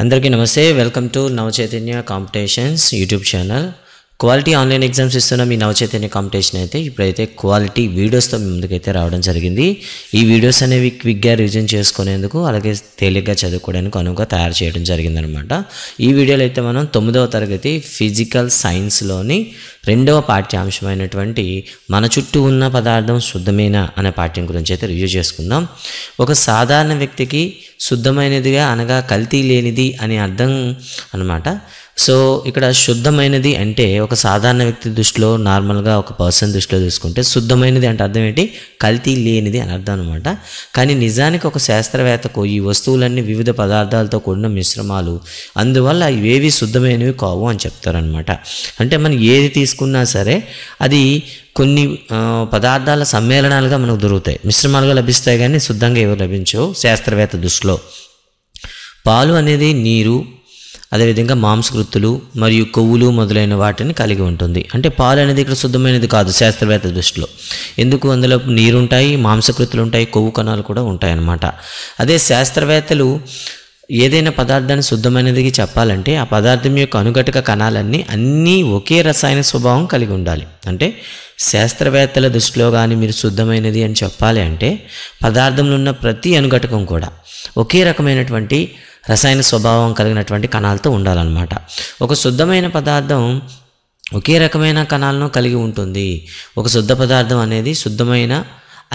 అందరికీ నమస్తే welcome to Navachaitanya competitions YouTube channel quality online exams ఇస్తున్న మీ నవచైతన్య కాంపిటీషన్ అయితే ఇప్పుడైతే క్వాలిటీ వీడియోస్తో మీ ముందుకైతే రావడం జరిగింది ఈ వీడియోస్ అనేవి క్విక్గా రివిజన్ చేసుకునేందుకు అలాగే తేలిగ్గా చదువుకోవడానికి అనువుగా తయారు చేయడం జరిగిందనమాట ఈ వీడియోలో అయితే మనం తొమ్మిదవ తరగతి ఫిజికల్ సైన్స్లోని రెండవ పాఠ్యాంశమైనటువంటి మన చుట్టూ ఉన్న పదార్థం శుద్ధమేనా అనే పాఠ్యం గురించి అయితే రివ్యూ చేసుకుందాం ఒక సాధారణ వ్యక్తికి శుద్ధమైనదిగా అనగా కల్తీ లేనిది అని అర్థం అనమాట సో ఇక్కడ శుద్ధమైనది అంటే ఒక సాధారణ వ్యక్తి దృష్టిలో నార్మల్గా ఒక పర్సన్ దృష్టిలో తీసుకుంటే శుద్ధమైనది అంటే అర్థం ఏంటి కల్తీ లేనిది అని అర్థం అనమాట కానీ నిజానికి ఒక శాస్త్రవేత్తకు ఈ వస్తువులన్నీ వివిధ పదార్థాలతో కూడిన మిశ్రమాలు అందువల్ల ఏవి శుద్ధమైనవి కావు అని చెప్తారనమాట అంటే మనం ఏది తీసుకున్నా సరే అది కొన్ని పదార్థాల సమ్మేళనాలుగా మనకు దొరుకుతాయి మిశ్రమాలుగా లభిస్తాయి కానీ శుద్ధంగా ఏవో లభించవు శాస్త్రవేత్త దృష్టిలో పాలు అనేది నీరు అదేవిధంగా మాంసకృత్తులు మరియు కొవ్వులు మొదలైన వాటిని కలిగి ఉంటుంది అంటే పాలు అనేది ఇక్కడ శుద్ధమైనది కాదు శాస్త్రవేత్త దృష్టిలో ఎందుకు అందులో నీరుంటాయి మాంసకృత్తులు ఉంటాయి కొవ్వు కణాలు కూడా ఉంటాయన్నమాట అదే శాస్త్రవేత్తలు ఏదైనా పదార్థాన్ని శుద్ధమైనది చెప్పాలంటే ఆ పదార్థం యొక్క అనుఘటక కణాలన్నీ అన్నీ ఒకే రసాయన స్వభావం కలిగి ఉండాలి అంటే శాస్త్రవేత్తల దృష్టిలో కానీ మీరు శుద్ధమైనది అని చెప్పాలి అంటే పదార్థంలో ఉన్న ప్రతి అనుఘటకం కూడా ఒకే రకమైనటువంటి రసాయన స్వభావం కలిగినటువంటి కణాలతో ఉండాలన్నమాట ఒక శుద్ధమైన పదార్థం ఒకే రకమైన కణాలను కలిగి ఉంటుంది ఒక శుద్ధ పదార్థం అనేది శుద్ధమైన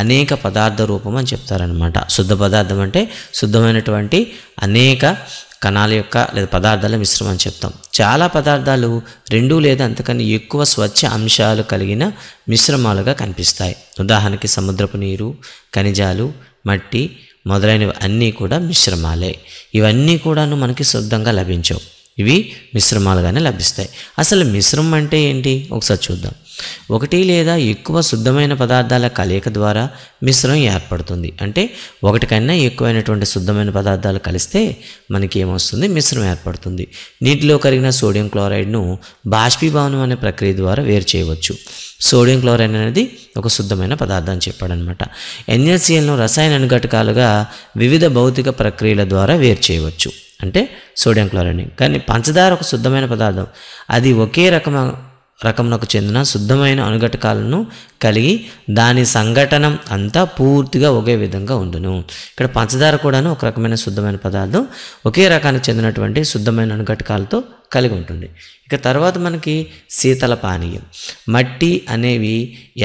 అనేక పదార్థ రూపం అని చెప్తారనమాట శుద్ధ పదార్థం అంటే శుద్ధమైనటువంటి అనేక కణాల యొక్క లేదా పదార్థాల మిశ్రమం అని చెప్తాం చాలా పదార్థాలు రెండు లేదా అంతకన్నా ఎక్కువ స్వచ్ఛ అంశాలు కలిగిన మిశ్రమాలుగా కనిపిస్తాయి ఉదాహరణకి సముద్రపు నీరు ఖనిజాలు మట్టి మొదలైనవి అన్నీ కూడా మిశ్రమాలే ఇవన్నీ కూడాను మనకి శుద్ధంగా లభించవు ఇవి మిశ్రమాలుగానే లభిస్తాయి అసలు మిశ్రమం అంటే ఏంటి ఒకసారి చూద్దాం ఒకటి లేదా ఎక్కువ శుద్ధమైన పదార్థాల కలయిక ద్వారా మిశ్రం ఏర్పడుతుంది అంటే ఒకటికన్నా ఎక్కువైనటువంటి శుద్ధమైన పదార్థాలు కలిస్తే మనకి ఏమొస్తుంది మిశ్రం ఏర్పడుతుంది నీటిలో కరిగిన సోడియం క్లోరైడ్ను బాష్పీభవనం అనే ప్రక్రియ ద్వారా వేరు చేయవచ్చు సోడియం క్లోరైడ్ అనేది ఒక శుద్ధమైన పదార్థం అని చెప్పాడనమాట ఎన్ఎల్సిఎల్ను రసాయన అనుఘటకాలుగా వివిధ భౌతిక ప్రక్రియల ద్వారా వేరు చేయవచ్చు అంటే సోడియం క్లోరైడ్ని కానీ పంచదార ఒక శుద్ధమైన పదార్థం అది ఒకే రకమైన రకమునకు చెందిన శుద్ధమైన అనుఘటకాలను కలిగి దాని సంఘటన అంతా పూర్తిగా ఒకే విధంగా ఉండును ఇక్కడ పంచదార కూడాను ఒక రకమైన శుద్ధమైన పదార్థం ఒకే రకానికి చెందినటువంటి శుద్ధమైన అనుఘటకాలతో కలిగి ఉంటుంది ఇక తర్వాత మనకి శీతల పానీయం మట్టి అనేవి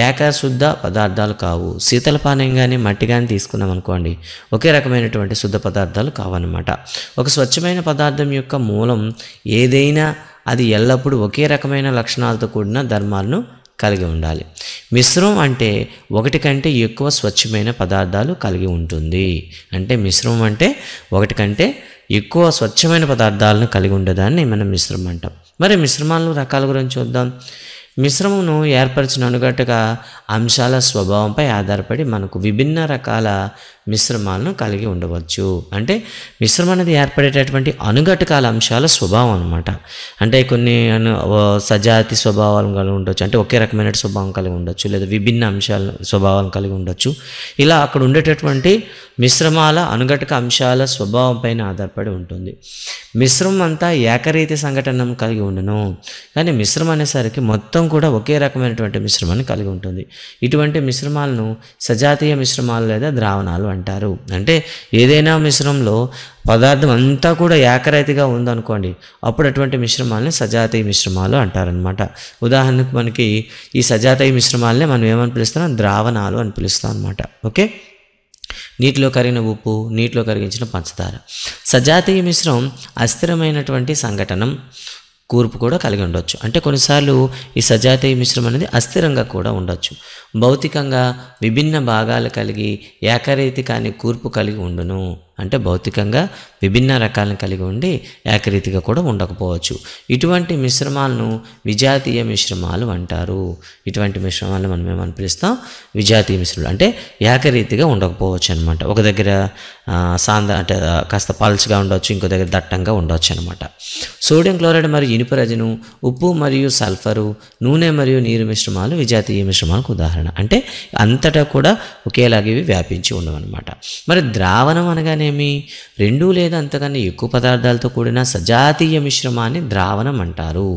ఏకశుద్ధ పదార్థాలు కావు శీతల పానీయం కానీ మట్టి కానీ తీసుకున్నాం అనుకోండి ఒకే రకమైనటువంటి శుద్ధ పదార్థాలు కావన్నమాట ఒక స్వచ్ఛమైన పదార్థం యొక్క మూలం ఏదైనా అది ఎల్లప్పుడూ ఒకే రకమైన లక్షణాలతో కూడిన ధర్మాలను కలిగి ఉండాలి మిశ్రమం అంటే ఒకటి కంటే ఎక్కువ స్వచ్ఛమైన పదార్థాలు కలిగి ఉంటుంది అంటే మిశ్రమం అంటే ఒకటి కంటే ఎక్కువ స్వచ్ఛమైన పదార్థాలను కలిగి ఉండేదాన్ని మనం మిశ్రమం అంటాం మరి మిశ్రమాల రకాల గురించి చూద్దాం మిశ్రమమును ఏర్పరిచిన అనుగట్టుగా అంశాల స్వభావంపై ఆధారపడి మనకు విభిన్న రకాల మిశ్రమాలను కలిగి ఉండవచ్చు అంటే మిశ్రమం అనేది ఏర్పడేటటువంటి అనుఘటకాల అంశాల స్వభావం అనమాట అంటే కొన్ని సజాతి స్వభావాలను కలిగి ఉండొచ్చు అంటే ఒకే రకమైన స్వభావం కలిగి ఉండొచ్చు లేదా విభిన్న అంశాల స్వభావాలను కలిగి ఉండొచ్చు ఇలా అక్కడ ఉండేటటువంటి మిశ్రమాల అనుఘటక అంశాల స్వభావం పైన ఆధారపడి ఉంటుంది మిశ్రమం అంతా ఏకరీతి సంఘటన కలిగి ఉండను కానీ మిశ్రమం అనేసరికి మొత్తం కూడా ఒకే రకమైనటువంటి మిశ్రమాన్ని కలిగి ఉంటుంది ఇటువంటి మిశ్రమాలను సజాతీయ మిశ్రమాలు లేదా ద్రావణాలు అంటారు అంటే ఏదైనా మిశ్రమంలో పదార్థం అంతా కూడా ఏకరైతిగా ఉందనుకోండి అప్పుడు అటువంటి మిశ్రమాలని సజాతీయ మిశ్రమాలు అంటారనమాట ఉదాహరణకు మనకి ఈ సజాతీయ మిశ్రమాలనే మనం ఏమని పిలుస్తున్నాం ద్రావణాలు అని పిలుస్తాం అనమాట ఓకే నీటిలో కరిగిన ఉప్పు నీటిలో కరిగించిన పంచదార సజాతీయ మిశ్రం అస్థిరమైనటువంటి సంఘటన కూర్పు కూడా కలిగి ఉండొచ్చు అంటే కొన్నిసార్లు ఈ సజాతీయ మిశ్రమం అనేది అస్థిరంగా కూడా ఉండొచ్చు భౌతికంగా విభిన్న భాగాలు కలిగి ఏకరీతి కాని కూర్పు కలిగి ఉండును అంటే భౌతికంగా విభిన్న రకాలను కలిగి ఉండి ఏకరీతిగా కూడా ఉండకపోవచ్చు ఇటువంటి మిశ్రమాలను విజాతీయ మిశ్రమాలు అంటారు ఇటువంటి మిశ్రమాలను మనం ఏమని పిలుస్తాం విజాతీయ మిశ్రమాలు అంటే ఏకరీతిగా ఉండకపోవచ్చు అనమాట ఒక దగ్గర సాంద అంటే కాస్త పల్చ్గా ఉండవచ్చు ఇంకో దగ్గర దట్టంగా ఉండవచ్చు అనమాట సోడియం క్లోరైడ్ మరియు ఇనుప రజను ఉప్పు మరియు సల్ఫరు నూనె మరియు నీరు మిశ్రమాలు విజాతీయ మిశ్రమాలకు ఉదాహరణ ధారణ అంటే అంతటా కూడా ఒకేలాగేవి వ్యాపించి ఉండవన్నమాట మరి ద్రావణం అనగానేమి రెండు లేదా అంతకన్నా ఎక్కువ పదార్థాలతో కూడిన సజాతీయ మిశ్రమాన్ని ద్రావణం అంటారు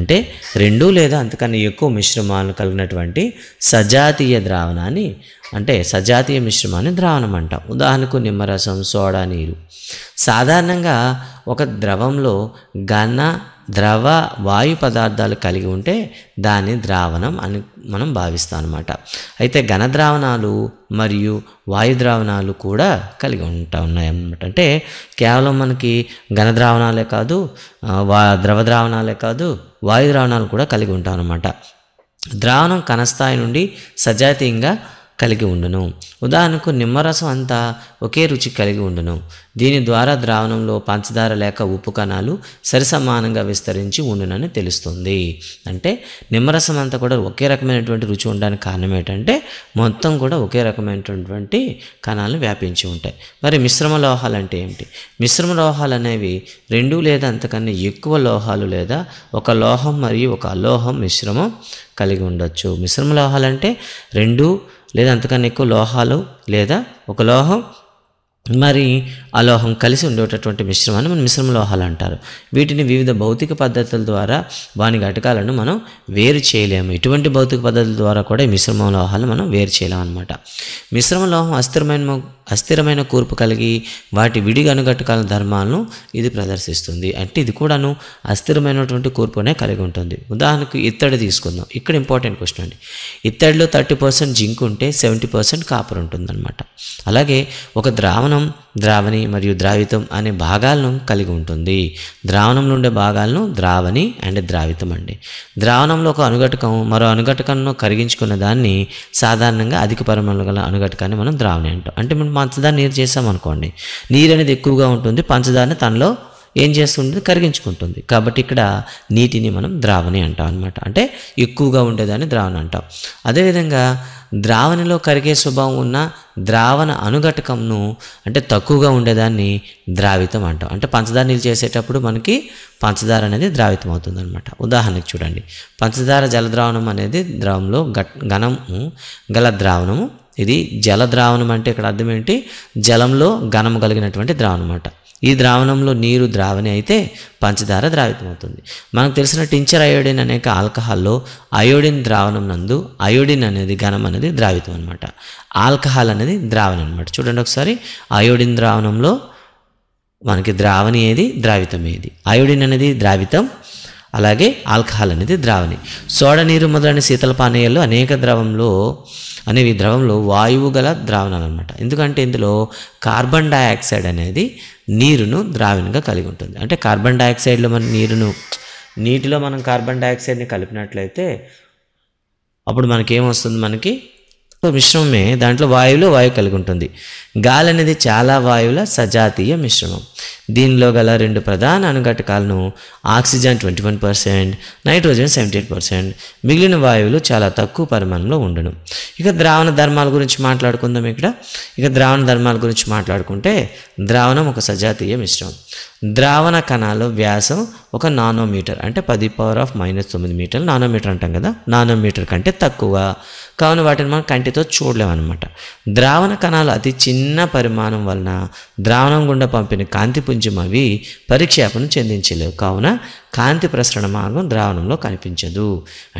అంటే రెండు లేదా అంతకన్నా ఎక్కువ మిశ్రమాలు కలిగినటువంటి సజాతీయ ద్రావణాన్ని అంటే సజాతీయ మిశ్రమాన్ని ద్రావణం అంటాం ఉదాహరణకు నిమ్మరసం సోడా నీరు సాధారణంగా ఒక ద్రవంలో ఘన ద్రవ వాయు పదార్థాలు కలిగి ఉంటే దాన్ని ద్రావణం అని మనం భావిస్తాం అనమాట అయితే ఘన ద్రావణాలు మరియు వాయు ద్రావణాలు కూడా కలిగి ఉంటా ఉన్నాయన్నమాట అంటే కేవలం మనకి ఘన ద్రావణాలే కాదు వా ద్రవ ద్రావణాలే కాదు వాయు ద్రావణాలు కూడా కలిగి ఉంటాం అనమాట ద్రావణం కణస్థాయి నుండి సజాతీయంగా కలిగి ఉండును ఉదాహరణకు నిమ్మరసం అంతా ఒకే రుచి కలిగి ఉండును దీని ద్వారా ద్రావణంలో పంచదార లేక ఉప్పు కణాలు సరిసమానంగా విస్తరించి ఉండునని తెలుస్తుంది అంటే నిమ్మరసం అంతా కూడా ఒకే రకమైనటువంటి రుచి ఉండడానికి కారణం ఏంటంటే మొత్తం కూడా ఒకే రకమైనటువంటి కణాలను వ్యాపించి ఉంటాయి మరి మిశ్రమ లోహాలు అంటే ఏమిటి మిశ్రమ లోహాలు అనేవి రెండు లేదా అంతకన్నా ఎక్కువ లోహాలు లేదా ఒక లోహం మరియు ఒక అలోహం మిశ్రమం కలిగి ఉండొచ్చు మిశ్రమ లోహాలు అంటే రెండు లేదా అంతకన్నా ఎక్కువ లోహాలు లేదా ఒక లోహం మరి అలోహం కలిసి ఉండేటటువంటి మిశ్రమాన్ని మనం మిశ్రమ లోహాలు అంటారు వీటిని వివిధ భౌతిక పద్ధతుల ద్వారా వాని ఘటకాలను మనం వేరు చేయలేము ఇటువంటి భౌతిక పద్ధతుల ద్వారా కూడా మిశ్రమ లోహాలు మనం వేరు చేయలేము అనమాట మిశ్రమ లోహం అస్థిరమైన అస్థిరమైన కూర్పు కలిగి వాటి విడిగా అనుఘటకాల ధర్మాలను ఇది ప్రదర్శిస్తుంది అంటే ఇది కూడాను అస్థిరమైనటువంటి కూర్పునే కలిగి ఉంటుంది ఉదాహరణకు ఇత్తడి తీసుకుందాం ఇక్కడ ఇంపార్టెంట్ క్వశ్చన్ అండి ఇత్తడిలో థర్టీ పర్సెంట్ జింక్ ఉంటే సెవెంటీ పర్సెంట్ కాపర్ ఉంటుందన్నమాట అలాగే ఒక ద్రావణ ద్రావణం ద్రావణి మరియు ద్రావితం అనే భాగాలను కలిగి ఉంటుంది ద్రావణంలో ఉండే భాగాలను ద్రావణి అండ్ ద్రావితం అండి ద్రావణంలో ఒక అనుఘటకం మరో అనుఘటకంను కరిగించుకున్న దాన్ని సాధారణంగా అధిక పరిమాణం గల అనుఘటకాన్ని మనం ద్రావణి అంటాం అంటే మనం పంచదార నీరు చేసామనుకోండి నీరు అనేది ఎక్కువగా ఉంటుంది పంచదారని తనలో ఏం చేస్తుంటుంది కరిగించుకుంటుంది కాబట్టి ఇక్కడ నీటిని మనం ద్రావణి అంటాం అనమాట అంటే ఎక్కువగా ఉండేదాన్ని ద్రావణి అంటాం అదేవిధంగా ద్రావణిలో కరిగే స్వభావం ఉన్న ద్రావణ అనుఘటకంను అంటే తక్కువగా ఉండేదాన్ని ద్రావితం అంటాం అంటే పంచదార నీళ్ళు చేసేటప్పుడు మనకి పంచదార అనేది ద్రావితం అవుతుందన్నమాట ఉదాహరణకి ఉదాహరణకు చూడండి పంచదార జలద్రావణం అనేది ద్రావంలో ఘనము గల ద్రావణము ఇది జల ద్రావణం అంటే ఇక్కడ అర్థం ఏంటి జలంలో ఘనము కలిగినటువంటి ద్రావణం అన్నమాట ఈ ద్రావణంలో నీరు ద్రావణి అయితే పంచదార ద్రావితమవుతుంది మనకు తెలిసిన టించర్ అయోడిన్ అనేక ఆల్కహాల్లో అయోడిన్ ద్రావణం నందు అయోడిన్ అనేది ఘనం అనేది ద్రావితం అనమాట ఆల్కహాల్ అనేది ద్రావణం అనమాట చూడండి ఒకసారి అయోడిన్ ద్రావణంలో మనకి ద్రావణి ఏది ద్రావితం ఏది అయోడిన్ అనేది ద్రావితం అలాగే ఆల్కహాల్ అనేది ద్రావణి సోడ నీరు మొదలైన శీతల పానీయాలు అనేక ద్రవంలో అనేవి ద్రవంలో వాయువు గల ద్రావణాలు అనమాట ఎందుకంటే ఇందులో కార్బన్ డయాక్సైడ్ అనేది నీరును ద్రావిణంగా కలిగి ఉంటుంది అంటే కార్బన్ డైఆక్సైడ్లో మన నీరును నీటిలో మనం కార్బన్ డైఆక్సైడ్ని కలిపినట్లయితే అప్పుడు మనకేమొస్తుంది మనకి సో మిశ్రమే దాంట్లో వాయువులు వాయువు కలిగి ఉంటుంది గాలి అనేది చాలా వాయువుల సజాతీయ మిశ్రమం దీనిలో గల రెండు ప్రధాన అనుఘటకాలను oxygen twenty one percent nitrogen seventy eight percent మిగిలిన వాయువులు చాలా తక్కువ పరిమాణంలో ఉండడం ఇక ద్రావణ ధర్మాల గురించి మాట్లాడుకుందాం ఇక్కడ ఇక ద్రావణ ధర్మాల గురించి మాట్లాడుకుంటే ద్రావణం ఒక సజాతీయ మిశ్రమం ద్రావణ కణాలు వ్యాసం ఒక నానోమీటర్ అంటే పది పవర్ ఆఫ్ మైనస్ తొమ్మిది మీటర్లు నానోమీటర్ అంటాం కదా నానోమీటర్ కంటే తక్కువ కావున వాటిని మనం కంటితో చూడలేమన్నమాట ద్రావణ కణాలు అతి చిన్న పరిమాణం వలన ద్రావణం గుండా పంపిన కాంతిపుంజం అవి పరిక్షేపణ చెందించలేవు కావున కాంతి ప్రసరణ మార్గం ద్రావణంలో కనిపించదు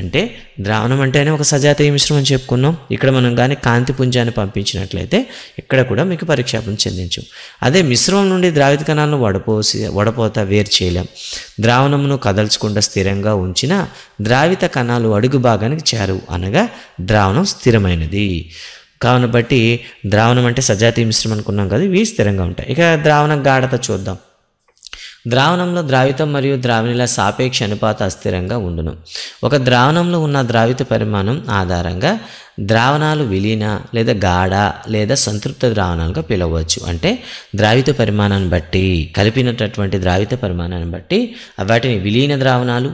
అంటే ద్రావణం అంటేనే ఒక సజాతీయ మిశ్రమం చెప్పుకున్నాం ఇక్కడ మనం కానీ కాంతి పుంజాన్ని పంపించినట్లయితే ఇక్కడ కూడా మీకు పరిక్షేపం చెందించు అదే మిశ్రమం నుండి ద్రావిత కణాలను వడపోసి వడపోత వేరు చేయలేం ద్రావణమును కదల్చకుండా స్థిరంగా ఉంచిన ద్రావిత కణాలు అడుగు భాగానికి చేరు అనగా ద్రావణం స్థిరమైనది కావున బట్టి ద్రావణం అంటే సజాతీయ మిశ్రమం అనుకున్నాం కదా ఇవి స్థిరంగా ఉంటాయి ఇక ద్రావణ గాఢత చూద్దాం ద్రావణంలో ద్రావితం మరియు ద్రావిణిల సాపేక్ష అనుపాత అస్థిరంగా ఉండును ఒక ద్రావణంలో ఉన్న ద్రావిత పరిమాణం ఆధారంగా ద్రావణాలు విలీన లేదా గాఢ లేదా సంతృప్త ద్రావణాలుగా పిలవచ్చు అంటే ద్రావిత పరిమాణాన్ని బట్టి కలిపినటువంటి ద్రావిత పరిమాణాన్ని బట్టి వాటిని విలీన ద్రావణాలు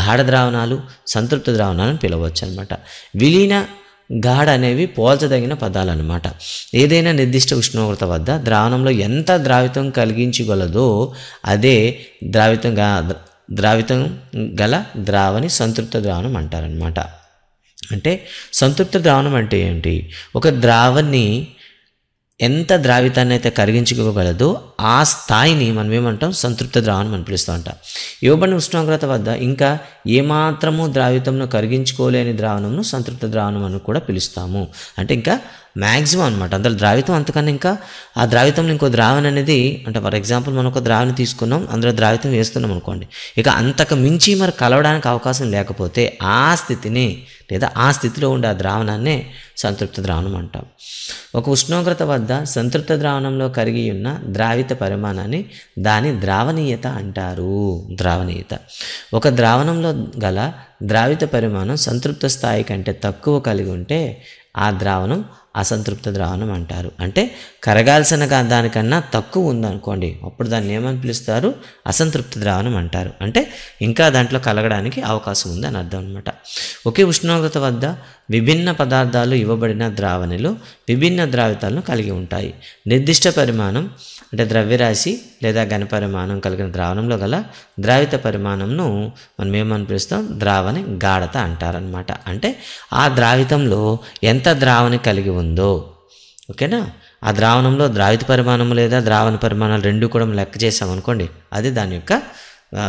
గాఢ ద్రావణాలు సంతృప్త ద్రావణాలను పిలవచ్చు అనమాట విలీన గాఢ అనేవి పోల్చదగిన పదాలన్నమాట ఏదైనా నిర్దిష్ట ఉష్ణోగ్రత వద్ద ద్రావణంలో ఎంత ద్రావితం కలిగించగలదో అదే ద్రావితం ద్రావితం గల ద్రావణి సంతృప్త ద్రావణం అంటారనమాట అంటే సంతృప్త ద్రావణం అంటే ఏంటి ఒక ద్రావణి ఎంత ద్రావితాన్ని అయితే కరిగించుకోగలదో ఆ స్థాయిని మనం ఏమంటాం సంతృప్త ద్రావణం అని పిలుస్తూ ఉంటాం ఇవ్వబడిన ఉష్ణోగ్రత వద్ద ఇంకా ఏమాత్రము ద్రావితంను కరిగించుకోలేని ద్రావణంను సంతృప్త ద్రావణం అని కూడా పిలుస్తాము అంటే ఇంకా మ్యాక్సిమం అనమాట అందులో ద్రావితం అంతకన్నా ఇంకా ఆ ద్రావితంలో ఇంకో ద్రావణం అనేది అంటే ఫర్ ఎగ్జాంపుల్ మనం ఒక ద్రావణం తీసుకున్నాం అందులో ద్రావితం వేస్తున్నాం అనుకోండి ఇక అంతకు మించి మరి కలవడానికి అవకాశం లేకపోతే ఆ స్థితిని లేదా ఆ స్థితిలో ఉండే ఆ ద్రావణాన్నే సంతృప్త ద్రావణం అంటాం ఒక ఉష్ణోగ్రత వద్ద సంతృప్త ద్రావణంలో కరిగి ఉన్న ద్రావిత పరిమాణాన్ని దాని ద్రావణీయత అంటారు ద్రావణీయత ఒక ద్రావణంలో గల ద్రావిత పరిమాణం సంతృప్త స్థాయి కంటే తక్కువ కలిగి ఉంటే ఆ ద్రావణం అసంతృప్త ద్రావణం అంటారు అంటే కరగాల్సిన దానికన్నా తక్కువ ఉందనుకోండి అప్పుడు దాన్ని ఏమని పిలుస్తారు అసంతృప్త ద్రావణం అంటారు అంటే ఇంకా దాంట్లో కలగడానికి అవకాశం ఉందని అర్థం అనమాట ఒకే ఉష్ణోగ్రత వద్ద విభిన్న పదార్థాలు ఇవ్వబడిన ద్రావణిలో విభిన్న ద్రావితాలను కలిగి ఉంటాయి నిర్దిష్ట పరిమాణం అంటే ద్రవ్యరాశి లేదా ఘన పరిమాణం కలిగిన ద్రావణంలో గల ద్రావిత పరిమాణంను మనం ఏమని పిలుస్తాం ద్రావణి గాఢత అంటారనమాట అంటే ఆ ద్రావితంలో ఎంత ద్రావణి కలిగి ఉందో ఓకేనా ఆ ద్రావణంలో ద్రావిత పరిమాణం లేదా ద్రావణ పరిమాణాలు రెండు కూడా లెక్క చేసామనుకోండి అది దాని యొక్క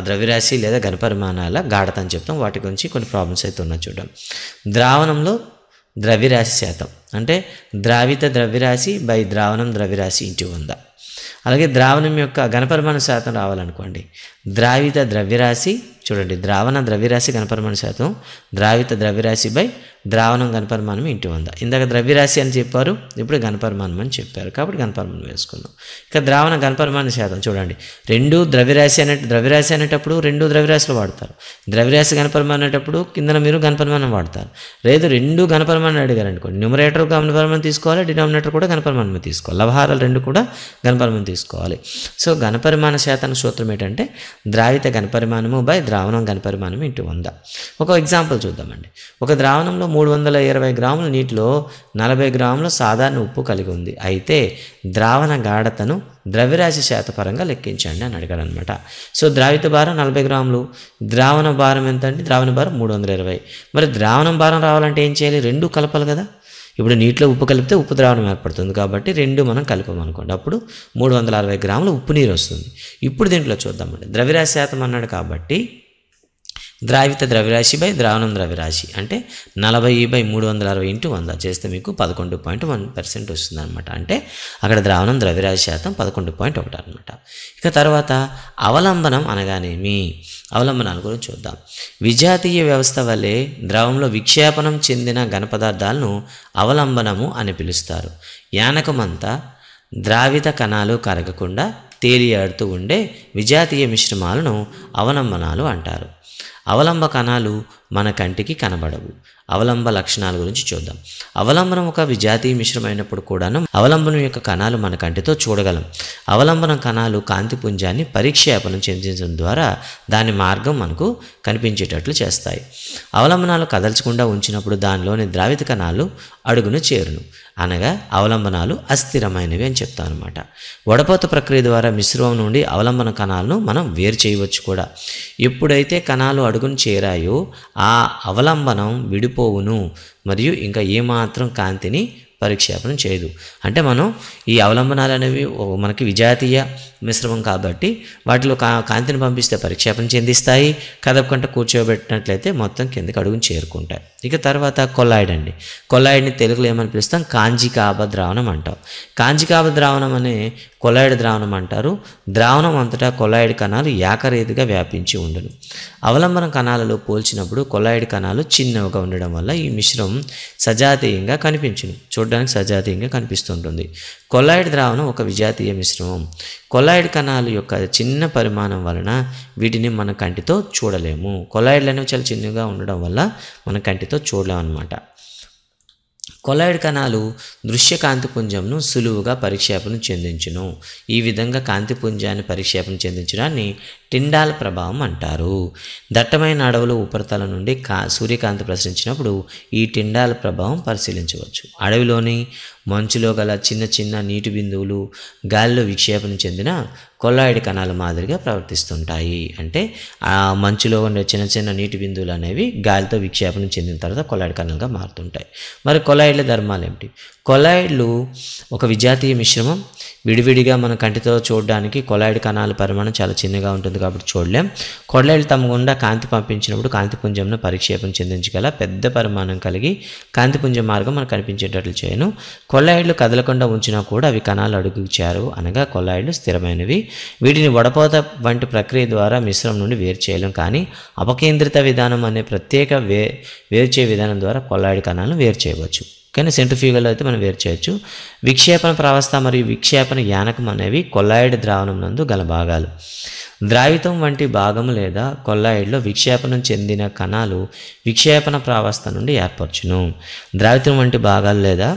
ద్రవ్యరాశి లేదా ఘన పరిమాణాల గాఢత అని చెప్తాం వాటి గురించి కొన్ని ప్రాబ్లమ్స్ అయితే ఉన్నాయి చూడడం ద్రావణంలో ద్రవ్యరాశి శాతం అంటే ద్రావిత ద్రవ్యరాశి బై ద్రావణం ద్రవ్యరాశి ఇంటి ఉందా అలాగే ద్రావణం యొక్క ఘనపరిమాణ శాతం రావాలనుకోండి ద్రావిత ద్రవ్యరాశి చూడండి ద్రావణ ద్రవ్యరాశి గణపరమాణ శాతం ద్రావిత ద్రవ్యరాశి బై ద్రావణం గణపరిమాణం ఇంటి వంద ఇందాక ద్రవ్యరాశి అని చెప్పారు ఇప్పుడు గణపరిమాణం అని చెప్పారు కాబట్టి గణపరిమాణం వేసుకుందాం ఇక ద్రావణ గణపరిమాణ శాతం చూడండి రెండు ద్రవ్యరాశి అనే ద్రవ్యరాశి అనేటప్పుడు రెండు ద్రవ్యరాశులు వాడతారు ద్రవ్యరాశి గణపరిమాణం అనేటప్పుడు కిందన మీరు గణపరిమాణం వాడతారు లేదు రెండు గణపరిమాణం అడిగారు అనుకోండి న్యూమరేటర్ గణపరిమాణం తీసుకోవాలి డినామినేటర్ కూడా గణపరిమాణం తీసుకోవాలి లవహారాలు రెండు కూడా గణపరిమాణం తీసుకోవాలి సో గణపరిమాణ శాతం సూత్రం ఏంటంటే ద్రావిత గణపరిమాణము బై ద్రావణం కనపరి మనం ఇంటి వంద ఒక ఎగ్జాంపుల్ చూద్దామండి ఒక ద్రావణంలో మూడు వందల ఇరవై గ్రాముల నీటిలో నలభై గ్రాముల సాధారణ ఉప్పు కలిగి ఉంది అయితే ద్రావణ గాఢతను ద్రవ్యరాశి శాతపరంగా లెక్కించండి అని అడిగాడు అనమాట సో ద్రావిత భారం నలభై గ్రాములు ద్రావణ భారం ఎంత అండి ద్రావణ భారం మూడు వందల ఇరవై మరి ద్రావణం భారం రావాలంటే ఏం చేయాలి రెండు కలపాలి కదా ఇప్పుడు నీటిలో ఉప్పు కలిపితే ఉప్పు ద్రావణం ఏర్పడుతుంది కాబట్టి రెండు మనం కలపమనుకోండి అప్పుడు మూడు వందల అరవై గ్రాముల ఉప్పు నీరు వస్తుంది ఇప్పుడు దీంట్లో చూద్దామండి ద్రవ్యరాశి శాతం అన్నాడు కాబట్టి ద్రావిత ద్రవ్యరాశి బై ద్రావణం ద్రవ్యరాశి అంటే నలభై బై మూడు వందల అరవై ఇంటూ వంద చేస్తే మీకు పదకొండు పాయింట్ వన్ పర్సెంట్ వస్తుందన్నమాట అంటే అక్కడ ద్రావణం ద్రవ్యరాశి శాతం పదకొండు పాయింట్ ఒకటి అనమాట ఇక తర్వాత అవలంబనం అనగానేమి అవలంబనాల గురించి చూద్దాం విజాతీయ వ్యవస్థ వల్లే ద్రవంలో విక్షేపణం చెందిన ఘనపదార్థాలను అవలంబనము అని పిలుస్తారు యానకమంతా ద్రావిత కణాలు కరగకుండా తేలియాడుతూ ఉండే విజాతీయ మిశ్రమాలను అవలంబనాలు అంటారు అవలంబ కణాలు మన కంటికి కనబడవు అవలంబ లక్షణాల గురించి చూద్దాం అవలంబనం ఒక విజాతీయ మిశ్రమైనప్పుడు కూడాను అవలంబనం యొక్క కణాలు మన కంటితో చూడగలం అవలంబనం కణాలు కాంతిపుంజాన్ని పరీక్షయాపనం చెందించడం ద్వారా దాని మార్గం మనకు కనిపించేటట్లు చేస్తాయి అవలంబనాలు కదల్చకుండా ఉంచినప్పుడు దానిలోని ద్రావిత కణాలు అడుగును చేరును అనగా అవలంబనాలు అస్థిరమైనవి అని చెప్తాను అనమాట వడపోత ప్రక్రియ ద్వారా మిశ్రమం నుండి అవలంబన కణాలను మనం వేరు చేయవచ్చు కూడా ఎప్పుడైతే కణాలు అడుగును చేరాయో ఆ అవలంబనం విడిపోవును మరియు ఇంకా ఏమాత్రం కాంతిని పరిక్షేపణం చేయదు అంటే మనం ఈ అవలంబనాలు అనేవి మనకి విజాతీయ మిశ్రమం కాబట్టి వాటిలో కా కాంతిని పంపిస్తే పరిక్షేపణ చెందిస్తాయి కదపకుండా కూర్చోబెట్టినట్లయితే మొత్తం కిందకి అడుగుని చేరుకుంటాయి ఇక తర్వాత కొల్లాయిడ్ అండి కొల్లాయిడ్ని తెలుగులో ఏమని పిలుస్తాం కాంజికాభ ద్రావణం అంటాం కాంజికాభ ద్రావణం అనే కొలాయిడ్ ద్రావణం అంటారు ద్రావణం అంతటా కొలాయిడ్ కణాలు ఏకరీతిగా వ్యాపించి ఉండను అవలంబన కణాలలో పోల్చినప్పుడు కొలాయిడ్ కణాలు చిన్నవిగా ఉండడం వల్ల ఈ మిశ్రమం సజాతీయంగా కనిపించును చూడడానికి సజాతీయంగా కనిపిస్తుంటుంది కొలాయిడ్ ద్రావణం ఒక విజాతీయ మిశ్రమం కొలాయిడ్ కణాల యొక్క చిన్న పరిమాణం వలన వీటిని మన కంటితో చూడలేము కొలాయిడ్లు అనేవి చాలా చిన్నగా ఉండడం వల్ల మన కంటితో చూడలేము అనమాట కొలాయిడ్ కణాలు దృశ్య కాంతిపుంజంను సులువుగా పరిక్షేపణ చెందించును ఈ విధంగా కాంతిపుంజాన్ని పరిక్షేపణ చెందించడాన్ని టిండాల్ ప్రభావం అంటారు దట్టమైన అడవులు ఉపరితల నుండి కా సూర్యకాంతి ప్రసరించినప్పుడు ఈ టిండాల్ ప్రభావం పరిశీలించవచ్చు అడవిలోని మంచులో గల చిన్న చిన్న నీటి బిందువులు గాలిలో విక్షేపణ చెందిన కొల్లాయిడ్ కణాల మాదిరిగా ప్రవర్తిస్తుంటాయి అంటే ఆ మంచులో ఉండే చిన్న చిన్న నీటి బిందువులు అనేవి గాలితో విక్షేపణ చెందిన తర్వాత కొల్లాయిడ్ కణాలుగా మారుతుంటాయి మరి కొల్లాయిడ్ల ధర్మాలు ఏమిటి కొలాయిడ్లు ఒక విజాతీయ మిశ్రమం విడివిడిగా మన కంటితో చూడడానికి కొలాయిడ్ కణాల పరిమాణం చాలా చిన్నగా ఉంటుంది కాబట్టి చూడలేం కొలాయిడ్ తమ గుండా కాంతి పంపించినప్పుడు కాంతిపుంజంను పరిక్షేపం చెందించగల పెద్ద పరిమాణం కలిగి కాంతిపుంజ మార్గం మనకు కనిపించేటట్లు చేయను కొలాయిడ్లు కదలకుండా ఉంచినా కూడా అవి కణాలు అడుగు చేరు అనగా కొలాయిడ్లు స్థిరమైనవి వీటిని వడపోత వంటి ప్రక్రియ ద్వారా మిశ్రమం నుండి వేరు చేయలేం కానీ అపకేంద్రిత విధానం అనే ప్రత్యేక వే వేరు విధానం ద్వారా కొలాయిడ్ కణాలను వేరు చేయవచ్చు కానీ సెంట్రిఫ్యూగల్ అయితే మనం వేరు చేయొచ్చు విక్షేపణ ప్రవస్థ మరియు విక్షేపణ యానకం అనేవి కొల్లాయిడ్ ద్రావణం నందు గల భాగాలు ద్రావితం వంటి భాగం లేదా కొల్లాయిడ్లో విక్షేపణం చెందిన కణాలు విక్షేపణ ప్రావస్థ నుండి ఏర్పరచును ద్రావితం వంటి భాగాలు లేదా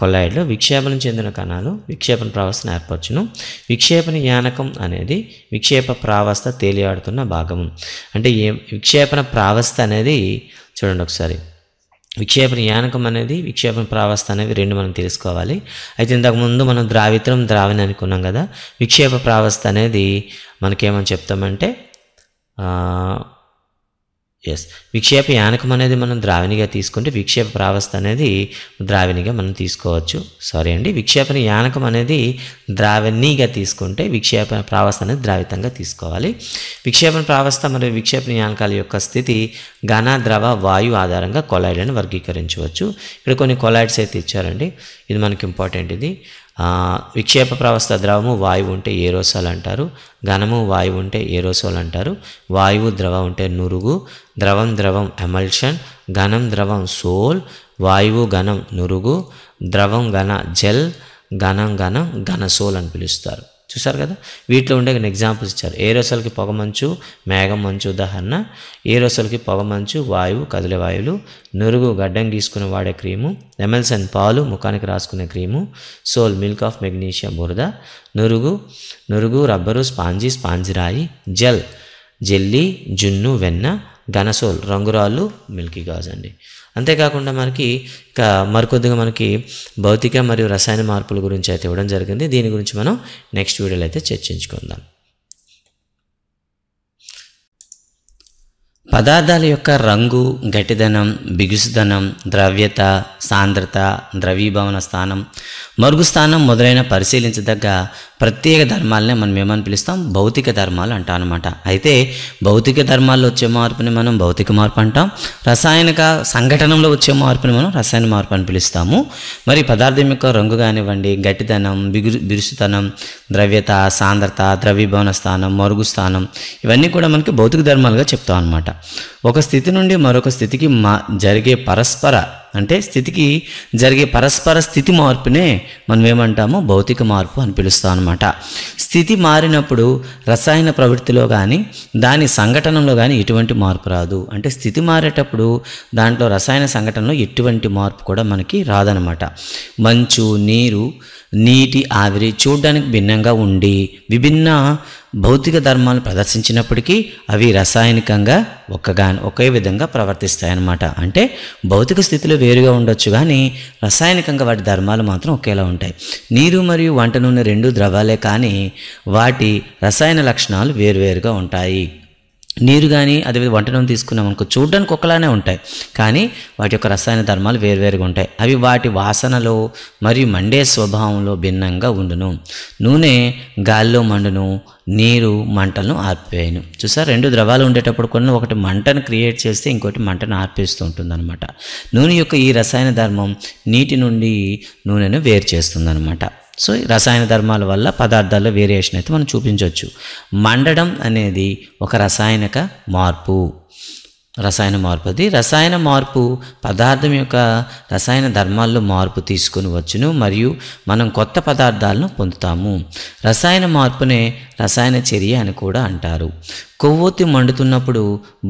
కొల్లాయిడ్లో విక్షేపణం చెందిన కణాలు విక్షేపణ ప్రావస్థను ఏర్పరచును విక్షేపణ యానకం అనేది విక్షేప ప్రావస్థ తేలియాడుతున్న భాగం అంటే ఏ విక్షేపణ ప్రావస్థ అనేది చూడండి ఒకసారి విక్షేపణ యానకం అనేది విక్షేపణ ప్రావస్థ అనేవి రెండు మనం తెలుసుకోవాలి అయితే ఇంతకుముందు మనం ద్రావిత్రం ద్రావిణి అనుకున్నాం కదా విక్షేప ప్రావస్థ అనేది మనకేమని చెప్తామంటే ఎస్ విక్షేప యానకం అనేది మనం ద్రావిణిగా తీసుకుంటే విక్షేప ప్రావస్థ అనేది ద్రావిణిగా మనం తీసుకోవచ్చు సారీ అండి విక్షేపణ యానకం అనేది ద్రావిణిగా తీసుకుంటే విక్షేప ప్రావస్థ అనేది ద్రావితంగా తీసుకోవాలి విక్షేపణ ప్రావస్థ మరియు విక్షేపణ యానకాల యొక్క స్థితి ఘన ద్రవ వాయు ఆధారంగా కొలాయిడ్ అని వర్గీకరించవచ్చు ఇక్కడ కొన్ని కొలాయిడ్స్ అయితే ఇచ్చారండి ఇది మనకి ఇంపార్టెంట్ ఇది విక్షేప ప్రవస్థ ద్రవము వాయువు ఉంటే ఏరోసోల్ అంటారు ఘనము వాయువు ఉంటే ఏరోసోల్ అంటారు వాయువు ద్రవం ఉంటే నురుగు ద్రవం ద్రవం ఎమల్షన్ ఘనం ద్రవం సోల్ వాయువు ఘనం నురుగు ద్రవం ఘన జెల్ ఘనం ఘనం ఘనసోల్ అని పిలుస్తారు చూసారు కదా వీటిలో ఉండే కొన్ని ఎగ్జాంపుల్స్ ఇచ్చారు ఏరోసల్కి పొగమంచు మేఘం మంచు ఉదాహరణ ఏరోసల్కి పొగమంచు వాయువు కదిలే వాయువులు నురుగు గడ్డం గీసుకుని వాడే క్రీము లెమెల్సన్ పాలు ముఖానికి రాసుకునే క్రీము సోల్ మిల్క్ ఆఫ్ మెగ్నీషియం బురద నురుగు నురుగు రబ్బరు స్పాంజీ స్పాంజిరాయి జెల్ జెల్లీ జున్ను వెన్న ఘనసోల్ రంగురాళ్ళు మిల్కీ గాజ్ అండి అంతేకాకుండా మనకి మరికొద్దిగా మనకి భౌతిక మరియు రసాయన మార్పుల గురించి అయితే ఇవ్వడం జరిగింది దీని గురించి మనం నెక్స్ట్ వీడియోలో అయితే చర్చించుకుందాం పదార్థాల యొక్క రంగు గట్టిదనం బిగుసుదనం ద్రవ్యత సాంద్రత ద్రవీభవన స్థానం మరుగు స్థానం మొదలైన పరిశీలించదగ్గ ప్రత్యేక ధర్మాలనే మనం ఏమని పిలుస్తాం భౌతిక ధర్మాలు అంటాం అనమాట అయితే భౌతిక ధర్మాల్లో వచ్చే మార్పుని మనం భౌతిక మార్పు అంటాం రసాయనిక సంఘటనలో వచ్చే మార్పుని మనం రసాయన మార్పు అని పిలుస్తాము మరి పదార్థం యొక్క రంగు కానివ్వండి గట్టితనం బిగురు బిరుసుతనం ద్రవ్యత సాంద్రత ద్రవ్యభవన స్థానం మరుగు స్థానం ఇవన్నీ కూడా మనకి భౌతిక ధర్మాలుగా చెప్తాం అనమాట ఒక స్థితి నుండి మరొక స్థితికి మా జరిగే పరస్పర అంటే స్థితికి జరిగే పరస్పర స్థితి మార్పునే మనం ఏమంటామో భౌతిక మార్పు అని పిలుస్తాం అనమాట స్థితి మారినప్పుడు రసాయన ప్రవృత్తిలో కానీ దాని సంఘటనలో కానీ ఎటువంటి మార్పు రాదు అంటే స్థితి మారేటప్పుడు దాంట్లో రసాయన సంఘటనలో ఎటువంటి మార్పు కూడా మనకి రాదనమాట మంచు నీరు నీటి ఆవిరి చూడడానికి భిన్నంగా ఉండి విభిన్న భౌతిక ధర్మాలు ప్రదర్శించినప్పటికీ అవి రసాయనికంగా ఒక్కగా ఒకే విధంగా ప్రవర్తిస్తాయన్నమాట అంటే భౌతిక స్థితిలో వేరుగా ఉండొచ్చు కానీ రసాయనికంగా వాటి ధర్మాలు మాత్రం ఒకేలా ఉంటాయి నీరు మరియు వంట నూనె రెండు ద్రవాలే కానీ వాటి రసాయన లక్షణాలు వేరువేరుగా ఉంటాయి నీరు కానీ అదే వంట నూనె తీసుకున్నాం అనుకో చూడడానికి ఒకలానే ఉంటాయి కానీ వాటి యొక్క రసాయన ధర్మాలు వేరువేరుగా ఉంటాయి అవి వాటి వాసనలో మరియు మండే స్వభావంలో భిన్నంగా ఉండును నూనె గాల్లో మండును నీరు మంటలను ఆర్పివేయను చూసారు రెండు ద్రవాలు ఉండేటప్పుడు కొన్ని ఒకటి మంటను క్రియేట్ చేస్తే ఇంకోటి మంటను ఆర్పిస్తూ ఉంటుందన్నమాట నూనె యొక్క ఈ రసాయన ధర్మం నీటి నుండి నూనెను వేరు చేస్తుందన్నమాట సో రసాయన ధర్మాల వల్ల పదార్థాల్లో వేరియేషన్ అయితే మనం చూపించవచ్చు మండడం అనేది ఒక రసాయనక మార్పు రసాయన మార్పు అది రసాయన మార్పు పదార్థం యొక్క రసాయన ధర్మాల్లో మార్పు తీసుకుని వచ్చును మరియు మనం కొత్త పదార్థాలను పొందుతాము రసాయన మార్పునే రసాయన చర్య అని కూడా అంటారు కొవ్వొత్తి మండుతున్నప్పుడు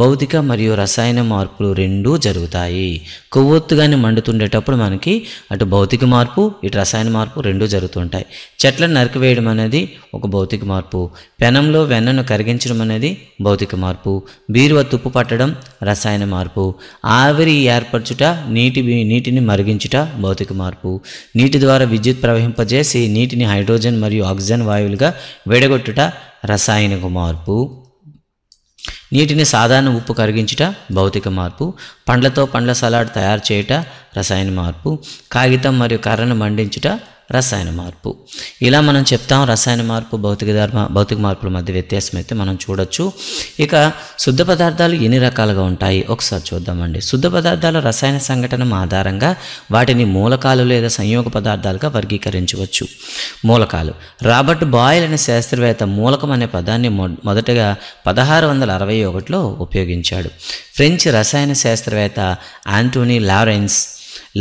భౌతిక మరియు రసాయన మార్పులు రెండూ జరుగుతాయి కొవ్వొత్తుగానే మండుతుండేటప్పుడు మనకి అటు భౌతిక మార్పు ఇటు రసాయన మార్పు రెండూ జరుగుతుంటాయి చెట్లను నరికివేయడం అనేది ఒక భౌతిక మార్పు పెనంలో వెన్నను కరిగించడం అనేది భౌతిక మార్పు బీరువ తుప్పు పట్టడం రసాయన మార్పు ఆవిరి ఏర్పరచుట నీటి నీటిని మరిగించుట భౌతిక మార్పు నీటి ద్వారా విద్యుత్ ప్రవహింపజేసి నీటిని హైడ్రోజన్ మరియు ఆక్సిజన్ వాయువులుగా విడగొట్టుట రసాయనిక మార్పు నీటిని సాధారణ ఉప్పు కరిగించుట భౌతిక మార్పు పండ్లతో పండ్ల సలాడ్ తయారు చేయుట రసాయన మార్పు కాగితం మరియు కర్రను మండించుట రసాయన మార్పు ఇలా మనం చెప్తాం రసాయన మార్పు భౌతిక ధర్మ భౌతిక మార్పుల మధ్య వ్యత్యాసం అయితే మనం చూడొచ్చు ఇక శుద్ధ పదార్థాలు ఎన్ని రకాలుగా ఉంటాయి ఒకసారి చూద్దామండి శుద్ధ పదార్థాల రసాయన సంఘటన ఆధారంగా వాటిని మూలకాలు లేదా సంయోగ పదార్థాలుగా వర్గీకరించవచ్చు మూలకాలు రాబర్ట్ బాయిల్ అనే శాస్త్రవేత్త మూలకం అనే పదాన్ని మొదటగా పదహారు వందల అరవై ఒకటిలో ఉపయోగించాడు ఫ్రెంచ్ రసాయన శాస్త్రవేత్త ఆంటోనీ లారెన్స్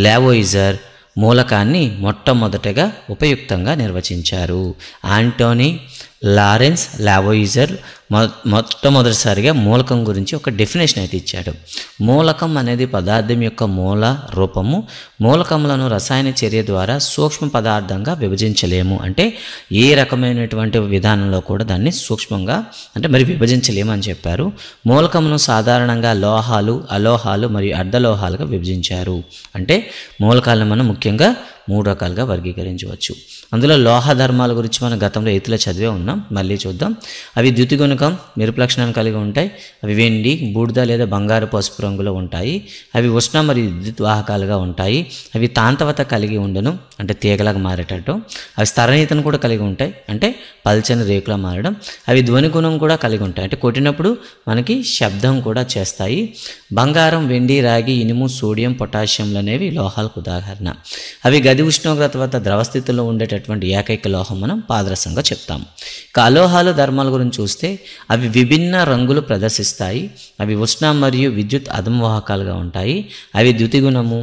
లావోయిజర్ మూలకాన్ని మొట్టమొదటగా ఉపయుక్తంగా నిర్వచించారు ఆంటోనీ లారెన్స్ లావోయిజర్ మొట్టమొదటిసారిగా మూలకం గురించి ఒక డెఫినేషన్ అయితే ఇచ్చాడు మూలకం అనేది పదార్థం యొక్క మూల రూపము మూలకములను రసాయన చర్య ద్వారా సూక్ష్మ పదార్థంగా విభజించలేము అంటే ఏ రకమైనటువంటి విధానంలో కూడా దాన్ని సూక్ష్మంగా అంటే మరి విభజించలేము అని చెప్పారు మూలకమును సాధారణంగా లోహాలు అలోహాలు మరియు అర్ధలోహాలుగా విభజించారు అంటే మూలకాలను మనం ముఖ్యంగా మూడు రకాలుగా వర్గీకరించవచ్చు అందులో లోహ ధర్మాల గురించి మనం గతంలో ఎత్తులో చదివే ఉన్నాం మళ్ళీ చూద్దాం అవి ద్యుతిగుణకం మెరుపు లక్షణాన్ని కలిగి ఉంటాయి అవి వెండి బూడిద లేదా బంగారు పసుపు రంగులో ఉంటాయి అవి ఉష్ణ మరియు విద్యుత్ వాహకాలుగా ఉంటాయి అవి తాంతవత కలిగి ఉండను అంటే తీగలకు మారేటట్టు అవి స్థరణీతను కూడా కలిగి ఉంటాయి అంటే పల్చని రేకులా మారడం అవి ధ్వని గుణం కూడా కలిగి ఉంటాయి అంటే కొట్టినప్పుడు మనకి శబ్దం కూడా చేస్తాయి బంగారం వెండి రాగి ఇనుము సోడియం పొటాషియంలు అనేవి లోహాలకు ఉదాహరణ అవి గది ఉష్ణోగ్రత వద్ద ద్రవస్థితిలో ఉండేటట్టు ఉండేటటువంటి ఏకైక లోహం మనం పాదరసంగా చెప్తాము ఇక అలోహాలు ధర్మాల గురించి చూస్తే అవి విభిన్న రంగులు ప్రదర్శిస్తాయి అవి ఉష్ణ మరియు విద్యుత్ అధమవాహకాలుగా ఉంటాయి అవి ద్యుతిగుణము